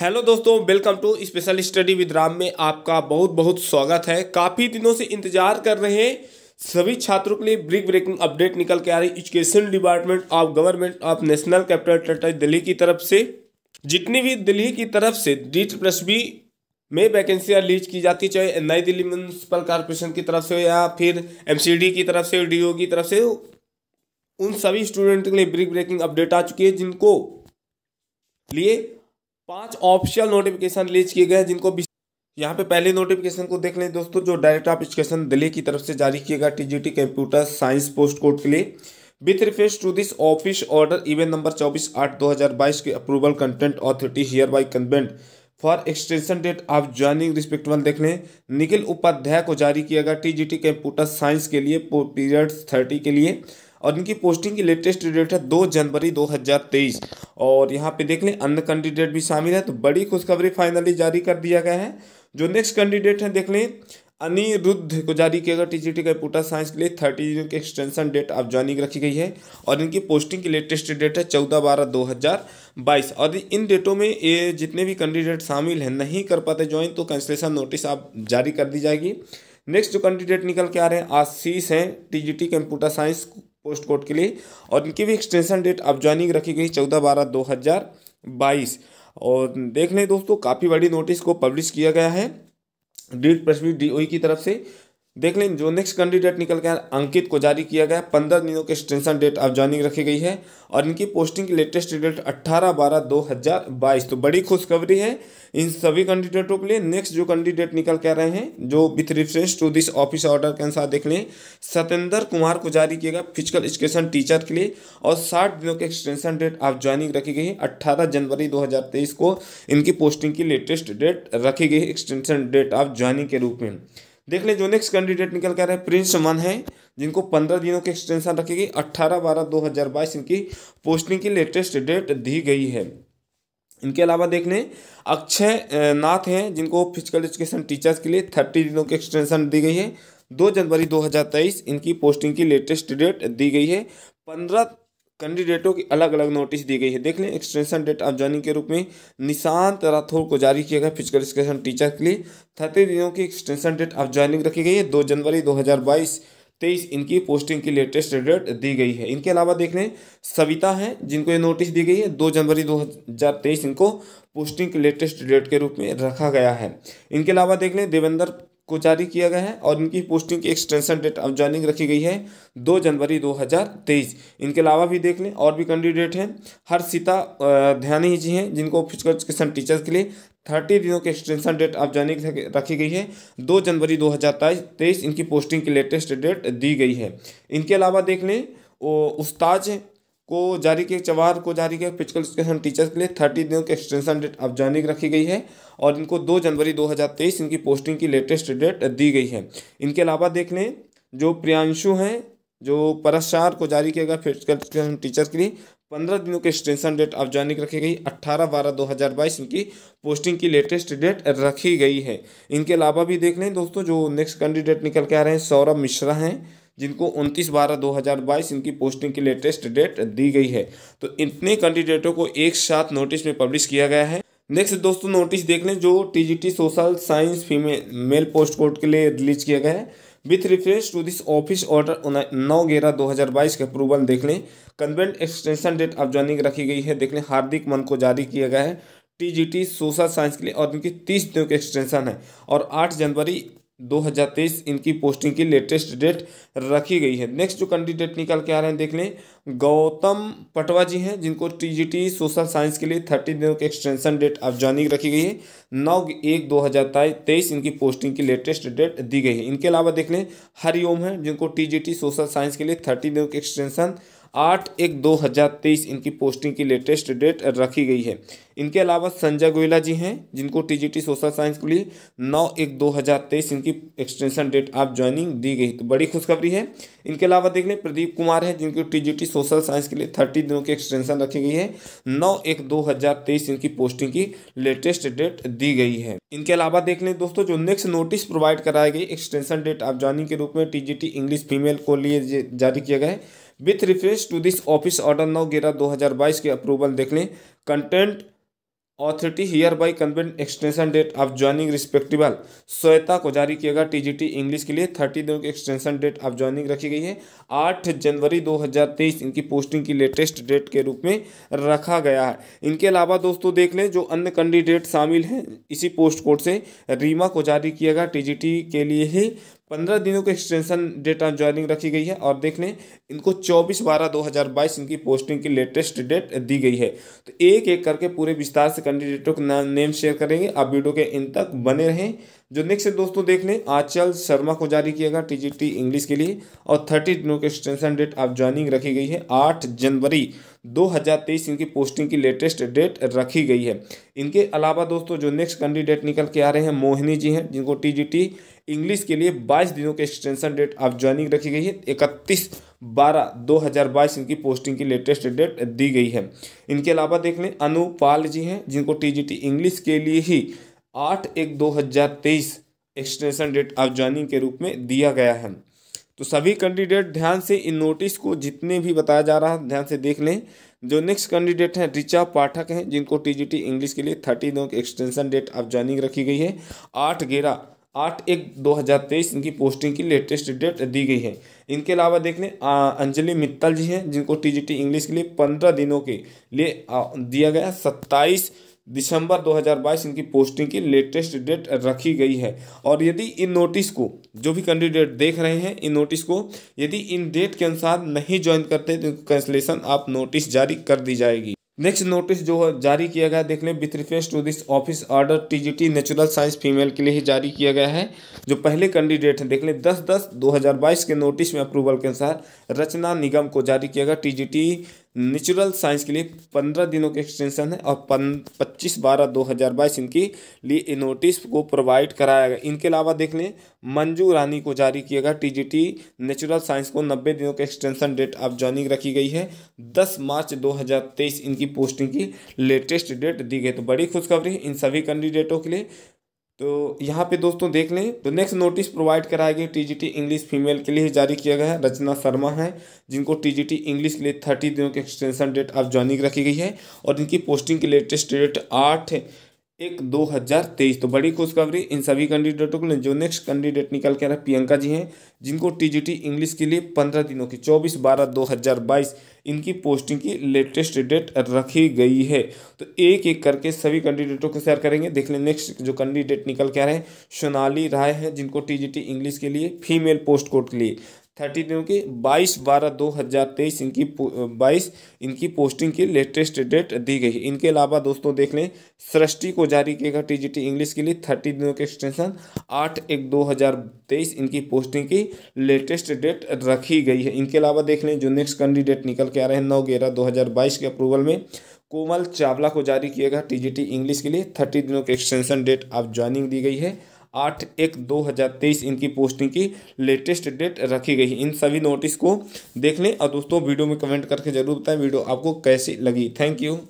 hello दोस्तों welcome to special study with Ram में आपका बहुत बहुत स्वागत है काफ़ी दिनों से इंतजार कर रहे हैं सभी छात्रों के लिए ब्रिक ब्रेकिंग अपडेट निकल के आ रही education department of government of national capital territory Delhi की तरफ से जितनी भी दिल्ली की तरफ से डीट प्लस बी में वैकेंसियाँ लीज की जाती चाहे नई दिल्ली म्यूनसिपल कॉरपोरेशन की तरफ से या फिर एम की तरफ से डी की तरफ से उन सभी स्टूडेंट के लिए ब्रिक ब्रेकिंग अपडेट आ चुकी है जिनको लिए पांच ऑफिशियल नोटिफिकेशन रिलीज किए गए हैं जिनको यहाँ पे पहले नोटिफिकेशन को देख लें दोस्तों जो डायरेक्टर ऑफ एजुकेशन दिल्ली की तरफ से जारी किया गया TGT computer science post code के लिए with reference to this office order event number चौबीस आठ दो हज़ार बाईस के approval content authority hereby convent for extension date of joining respect one देख लें निखिल उपाध्याय को जारी किया गया टी कंप्यूटर साइंस के लिए पीरियड थर्टी के लिए और इनकी पोस्टिंग की लेटेस्ट डेट है दो जनवरी 2023 और यहाँ पे देख लें अन्य कैंडिडेट भी शामिल है तो बड़ी खुशखबरी फाइनली जारी कर दिया गया है जो नेक्स्ट कैंडिडेट हैं देख लें अनिरुद्ध को जारी किया गया जी टी कंप्यूटर साइंस के लिए थर्टी जून की एक्सटेंशन डेट अब ज्वाइनिंग रखी गई है और इनकी पोस्टिंग की लेटेस्ट डेट है चौदह बारह दो हज़ार बाईस और इन डेटों में ये जितने भी कैंडिडेट शामिल हैं नहीं कर पाते ज्वाइन तो कैंसलेशन नोटिस आप जारी कर दी जाएगी नेक्स्ट जो कैंडिडेट निकल के आ रहे हैं आशीष हैं T computer science post code के लिए और इनकी भी एक्सटेंशन डेट अब ज्वाइनिंग रखी गई चौदह बारह दो हज़ार बाईस और देख लें दोस्तों काफ़ी बड़ी नोटिस को पब्लिश किया गया है डीट प्रश्न डी की तरफ से देख लें जो नेक्स्ट कैंडिडेट निकल गया अंकित को जारी किया गया पंद्रह दिनों के एक्सटेंशन डेट ऑफ ज्वाइनिंग रखी गई है और इनकी पोस्टिंग की लेटेस्ट डेट अट्ठारह बारह दो हज़ार बाईस तो बड़ी खुशखबरी है इन सभी कैंडिडेटों के लिए नेक्स्ट जो कैंडिडेट निकल के रहे हैं जो with reference to this office order के अनुसार देख लें सत्येंद्र कुमार को जारी किया गया फिजिकल एजुकेशन टीचर के लिए और साठ दिनों के एक्सटेंशन डेट ऑफ ज्वाइनिंग रखी गई है अट्ठारह जनवरी दो हज़ार तेईस को इनकी पोस्टिंग की लेटेस्ट डेट रखी गई है एक्सटेंशन डेट ऑफ ज्वाइनिंग के रूप में देख लें जो नेक्स्ट कैंडिडेट निकल कर है प्रिंस मन है जिनको पंद्रह दिनों की एक्सटेंशन रखी गई अट्ठारह बारह दो हज़ार बाईस इनकी पोस्टिंग की लेटेस्ट डेट दी गई है इनके अलावा देख लें अक्षय नाथ हैं जिनको फिजिकल एजुकेशन टीचर्स के लिए थर्टी दिनों की एक्सटेंशन दी गई है दो जनवरी दो इनकी पोस्टिंग की लेटेस्ट डेट दी गई है पंद्रह कैंडिडेटों की अलग अलग नोटिस दी गई है देख लें एक्सटेंशन डेट ऑफ ज्वाइनिंग के रूप में निशांत राठौर को जारी किया गया फिजिकल एजुकेशन टीचर के लिए थर्टी दिनों की एक्सटेंशन डेट ऑफ ज्वाइनिंग रखी गई है दो जनवरी दो हज़ार बाईस तेईस इनकी पोस्टिंग की लेटेस्ट डेट दी गई है इनके अलावा देख लें सविता है जिनको ये नोटिस दी गई है दो जनवरी दो हज़ार तेईस इनको पोस्टिंग की लेटेस्ट डेट के रूप में रखा गया है इनके अलावा देख लें देवेंद्र को जारी किया गया है और इनकी पोस्टिंग की एक्सटेंशन डेट अब ज्वाइनिंग रखी गई है दो जनवरी दो हज़ार तेईस इनके अलावा भी देख लें और भी कैंडिडेट हैं हर्षिता ही जी हैं जिनको फिजिकल एजुकेशन टीचर्स के लिए थर्टी दिनों के एक्सटेंशन डेट ऑफ ज्वाइनिंग रखी गई है दो जनवरी दो हज़ार तेईस इनकी पोस्टिंग की लेटेस्ट डेट दी गई है इनके अलावा देख लें उस्ताज को जारी किया चवार को जारी किया फिजिकल एजुकेशन टीचर्स के लिए थर्टी दिनों की एक्सटेंशन डेट अब अवजानिक रखी गई है और इनको दो जनवरी 2023 इनकी पोस्टिंग की लेटेस्ट डेट दी गई है इनके अलावा देख लें जो प्रियांशु हैं जो परसार को जारी किया गया फिजिकल एजुकेशन टीचर्स के लिए पंद्रह दिनों के एक्सटेंशन डेट अब अवजानिक रखी गई अट्ठारह बारह दो हज़ार बाईस इनकी पोस्टिंग की लेटेस्ट डेट रखी गई है इनके अलावा भी देख लें दोस्तों जो नेक्स्ट कैंडिडेट निकल के आ रहे हैं सौरभ मिश्रा हैं जिनको उनतीस बारह दो हज़ार बाईस इनकी पोस्टिंग की लेटेस्ट डेट दी गई है तो इतने कैंडिडेटों को एक साथ नोटिस में पब्लिश किया गया है नेक्स्ट दोस्तों नोटिस देख लें जो TGT social science female male post code के लिए रिलीज किया गया है with reference to this office order नौ ग्यारह दो हज़ार बाईस के अप्रूवल देख लें convent extension date of joining रखी गई है देख लें हार्दिक मन को जारी किया गया है टी सोशल साइंस के लिए और इनकी तीस दिनों की एक्सटेंशन है और आठ जनवरी 2023 इनकी पोस्टिंग की लेटेस्ट डेट रखी गई है नेक्स्ट जो कैंडिडेट निकल के आ रहे हैं देख लें गौतम पटवा जी हैं जिनको टीजीटी सोशल साइंस के लिए 30 दिनों की एक्सटेंशन डेट अब जानी रखी गई है नौ एक दो हज़ार तेईस इनकी पोस्टिंग की लेटेस्ट डेट दी गई है इनके अलावा देख लें हरिओम है जिनको टी सोशल साइंस के लिए थर्टी दिनों के एक्सटेंशन आठ एक दो हज़ार तेईस इनकी पोस्टिंग की लेटेस्ट डेट रखी गई है इनके अलावा संजय गोयला जी हैं जिनको टीजीटी सोशल साइंस के लिए नौ एक दो हज़ार तेईस इनकी एक्सटेंशन डेट आप ज्वाइनिंग दी गई तो बड़ी खुशखबरी है इनके अलावा देख लें प्रदीप कुमार है जिनको टीजीटी सोशल साइंस के लिए थर्टी दिनों की एक्सटेंशन रखी गई है नौ एक दो हज़ार तेईस इनकी पोस्टिंग की लेटेस्ट डेट दी गई है इनके अलावा देख लें दोस्तों जो नेक्स्ट नोटिस प्रोवाइड कराई गई एक्सटेंशन डेट आप ज्वाइनिंग के रूप में टी इंग्लिश फीमेल को लिए जारी किया गया है with reference to this office order नौ ग्यारह दो हज़ार बाईस के अप्रूवल देख लें content authority hereby convent extension date of joining respectively Sweta को जारी किया गया टी जी टी इंग्लिश के लिए थर्टी दिनों की एक्सटेंशन डेट ऑफ ज्वाइनिंग रखी गई है आठ जनवरी दो हजार तेईस इनकी पोस्टिंग की लेटेस्ट डेट के रूप में रखा गया है इनके अलावा दोस्तों देख लें जो अन्य कैंडिडेट शामिल हैं इसी पोस्ट कोड से रीमा को जारी किया गया टी जी टी के लिए ही पंद्रह दिनों के एक्सटेंशन डेट ऑफ ज्वाइनिंग रखी गई है और देख लें इनको चौबीस बारह दो हज़ार बाईस इनकी पोस्टिंग की लेटेस्ट डेट दी गई है तो एक एक करके पूरे विस्तार से कैंडिडेटों के नाम नेम शेयर करेंगे आप वीडियो के इन तक बने रहें जो नेक्स्ट है दोस्तों देख लें आंचल शर्मा को जारी किया गया टीजीटी इंग्लिश के लिए और थर्टी दिनों के एक्सटेंशन डेट ऑफ ज्वाइनिंग रखी गई है आठ जनवरी 2023 इनकी पोस्टिंग की लेटेस्ट डेट रखी गई है इनके अलावा दोस्तों जो नेक्स्ट कैंडिडेट निकल के आ रहे हैं मोहिनी जी हैं जिनको टीजीटी इंग्लिश के लिए 22 दिनों के एक्सटेंशन डेट ऑफ ज्वाइनिंग रखी गई है 31 बारह 2022 इनकी पोस्टिंग की लेटेस्ट डेट दी गई है इनके अलावा देख लें अनुपाल जी हैं जिनको टी इंग्लिश के लिए ही आठ एक दो हज़ार तेईस एक्सटेंशन डेट ऑफ ज्वाइनिंग के रूप में दिया गया है तो सभी कैंडिडेट ध्यान से इन नोटिस को जितने भी बताया जा रहा है ध्यान से देख लें जो नेक्स्ट कैंडिडेट हैं रिचा पाठक हैं जिनको टीजीटी इंग्लिश के लिए थर्टी की एक्सटेंशन डेट ऑफ ज्वाइनिंग रखी गई है आठ ग्यारह आठ एक दो हज़ार तेईस इनकी पोस्टिंग की लेटेस्ट डेट दी गई है इनके अलावा देख लें अंजलि मित्तल जी हैं जिनको टी इंग्लिश के लिए पंद्रह दिनों के लिए दिया गया सत्ताईस दिसंबर 2022 इनकी पोस्टिंग की लेटेस्ट डेट रखी गई है और यदि इन नोटिस को जो भी कैंडिडेट देख रहे हैं इन नोटिस को यदि इन डेट के अनुसार नहीं ज्वाइन करते तो कैंसिलेशन आप नोटिस जारी कर दी जाएगी नेक्स्ट नोटिस जो है जारी किया गया देख लें with reference to this office order TGT natural science female के लिए ही जारी किया गया है जो पहले कैंडिडेट हैं देख लें दस दस दो हज़ार बाईस के नोटिस में अप्रूवल के अनुसार रचना निगम को जारी किया गया टीजीटी नेचुरल साइंस के लिए पंद्रह दिनों के एक्सटेंशन है और पच्चीस बारह दो हज़ार बाईस इनके लिए नोटिस को प्रोवाइड कराया गया इनके अलावा देख लें मंजू रानी को जारी किया गया T G T natural science को नब्बे दिनों के एक्सटेंशन डेट ऑफ ज्वाइनिंग रखी गई है दस मार्च दो हज़ार तेईस इनकी पोस्टिंग की लेटेस्ट डेट दी गई तो बड़ी खुशखबरी है इन सभी कैंडिडेटों के लिए तो यहाँ पे दोस्तों देख लें तो नेक्स्ट नोटिस प्रोवाइड कराया गया टीजीटी इंग्लिश फीमेल के लिए जारी किया गया है रचना शर्मा है जिनको टीजीटी इंग्लिश के लिए थर्टी दिनों की एक्सटेंशन डेट ऑफ ज्वाइनिंग रखी गई है और इनकी पोस्टिंग की लेटेस्ट डेट आठ एक दो हज़ार तेईस तो बड़ी खुशखबरी इन सभी कैंडिडेटों के लिए जो नेक्स्ट कैंडिडेट निकल के आ रहा है प्रियंका जी हैं जिनको टीजीटी इंग्लिश के लिए पंद्रह दिनों की चौबीस बारह दो हज़ार बाईस इनकी पोस्टिंग की लेटेस्ट डेट रखी गई है तो एक एक करके सभी कैंडिडेटों को शेयर करेंगे देख लें नेक्स्ट जो कैंडिडेट निकल के आ रहे हैं सोनाली राय है जिनको टी इंग्लिश के लिए फीमेल पोस्ट कोड के लिए थर्टी दिनों की बाईस बारह दो हज़ार तेईस इनकी बाईस इनकी पोस्टिंग की लेटेस्ट डेट दी गई है इनके अलावा दोस्तों देख लें सृष्टि को जारी किएगा टीजीटी इंग्लिश के लिए थर्टी दिनों के एक्सटेंशन आठ एक दो हज़ार तेईस इनकी पोस्टिंग की लेटेस्ट डेट रखी गई है इनके अलावा देख लें जो नेक्स्ट कैंडिडेट निकल के आ रहे हैं नौ ग्यारह दो हज़ार बाईस के अप्रूवल में कोमल चावला को जारी किया जी टी इंग्लिश के लिए थर्टी दिनों के एक्सटेंशन डेट ऑफ ज्वाइनिंग दी गई है आठ एक दो हज़ार तेईस इनकी पोस्टिंग की लेटेस्ट डेट रखी गई इन सभी नोटिस को देख लें और दोस्तों वीडियो में कमेंट करके जरूर बताएं वीडियो आपको कैसी लगी थैंक यू